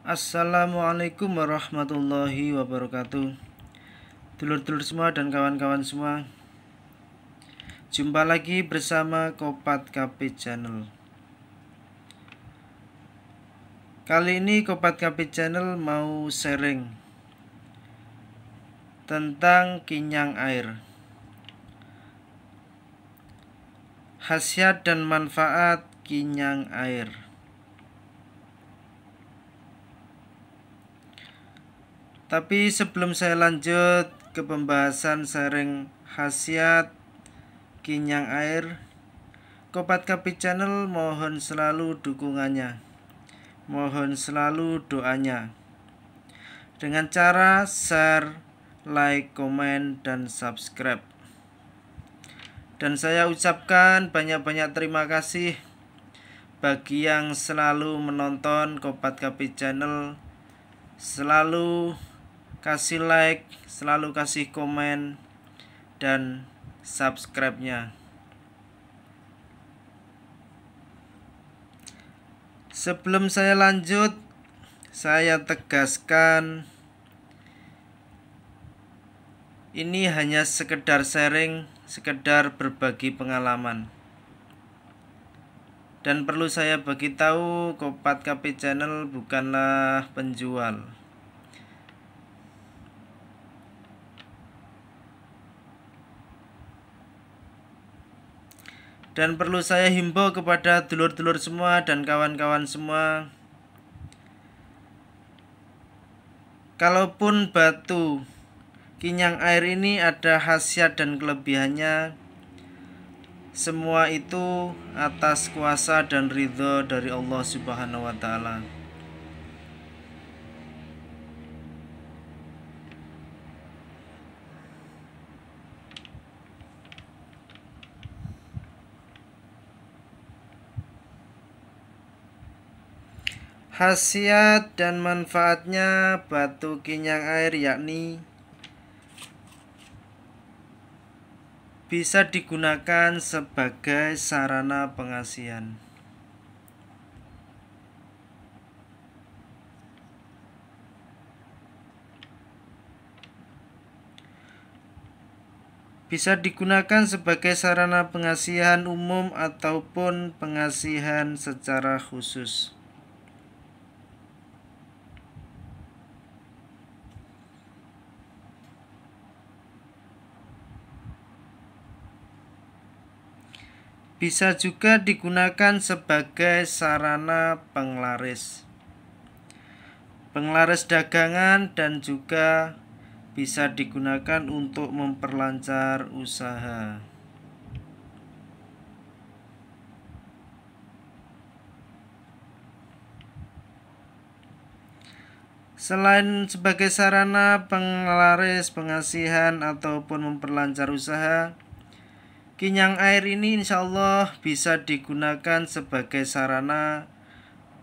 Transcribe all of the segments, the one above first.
Assalamualaikum warahmatullahi wabarakatuh Dulur-dulur semua dan kawan-kawan semua Jumpa lagi bersama Kopat KP Channel Kali ini Kopat KP Channel mau sharing Tentang kinyang air Khasiat dan manfaat kinyang air Tapi sebelum saya lanjut ke pembahasan sering khasiat kinyang air, Kopat Kapi Channel mohon selalu dukungannya. Mohon selalu doanya. Dengan cara share, like, komen, dan subscribe. Dan saya ucapkan banyak-banyak terima kasih bagi yang selalu menonton Kopat Kapi Channel selalu kasih like, selalu kasih komen, dan subscribe-nya. Sebelum saya lanjut, saya tegaskan ini hanya sekedar sharing, sekedar berbagi pengalaman. Dan perlu saya bagi tahu, Kopat KP Channel bukanlah penjual. Dan perlu saya himbau kepada dulur-dulur semua dan kawan-kawan semua Kalaupun batu kinyang air ini ada khasiat dan kelebihannya Semua itu atas kuasa dan ridho dari Allah subhanahu wa ta'ala Khasiat dan manfaatnya batu kinyang air yakni bisa digunakan sebagai sarana pengasihan. Bisa digunakan sebagai sarana pengasihan umum ataupun pengasihan secara khusus. bisa juga digunakan sebagai sarana penglaris. Penglaris dagangan dan juga bisa digunakan untuk memperlancar usaha. Selain sebagai sarana penglaris pengasihan ataupun memperlancar usaha, Kinyang air ini insya Allah bisa digunakan sebagai sarana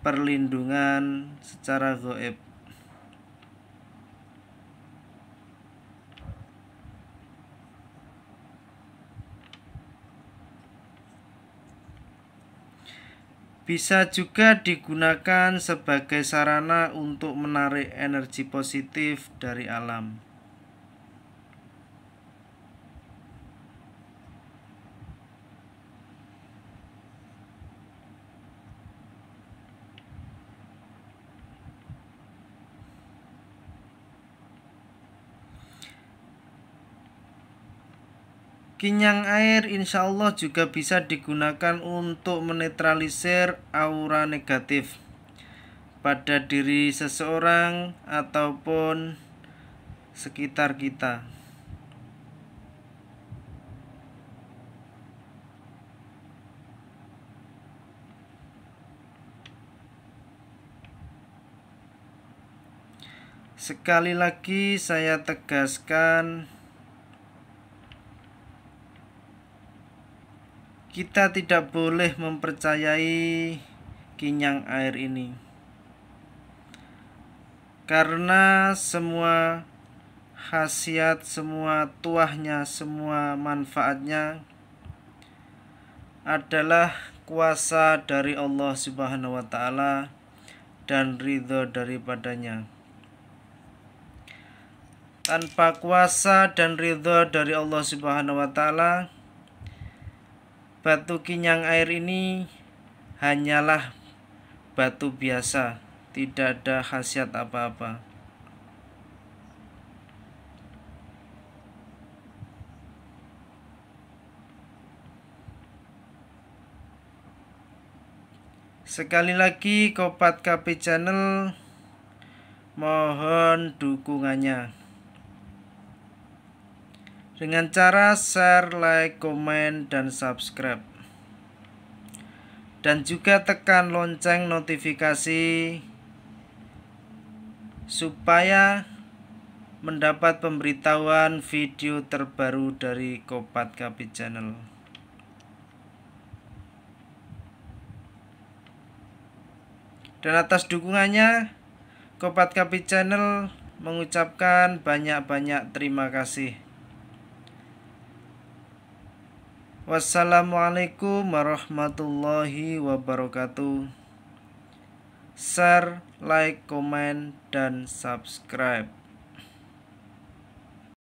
perlindungan secara goib. Bisa juga digunakan sebagai sarana untuk menarik energi positif dari alam. Kinyang air insya Allah juga bisa digunakan untuk menetralisir aura negatif pada diri seseorang ataupun sekitar kita. Sekali lagi saya tegaskan Kita tidak boleh mempercayai kinyang air ini. Karena semua khasiat, semua tuahnya, semua manfaatnya adalah kuasa dari Allah Subhanahu wa taala dan ridho daripadanya. Tanpa kuasa dan ridho dari Allah Subhanahu wa taala, Batu kinyang air ini hanyalah batu biasa, tidak ada khasiat apa-apa. Sekali lagi Kopat KP Channel mohon dukungannya dengan cara share, like, komen, dan subscribe. Dan juga tekan lonceng notifikasi supaya mendapat pemberitahuan video terbaru dari Kopat Kapi Channel. Dan atas dukungannya, Kopat Kapi Channel mengucapkan banyak-banyak terima kasih. Wassalamualaikum warahmatullahi wabarakatuh. Share, like, comment, dan subscribe.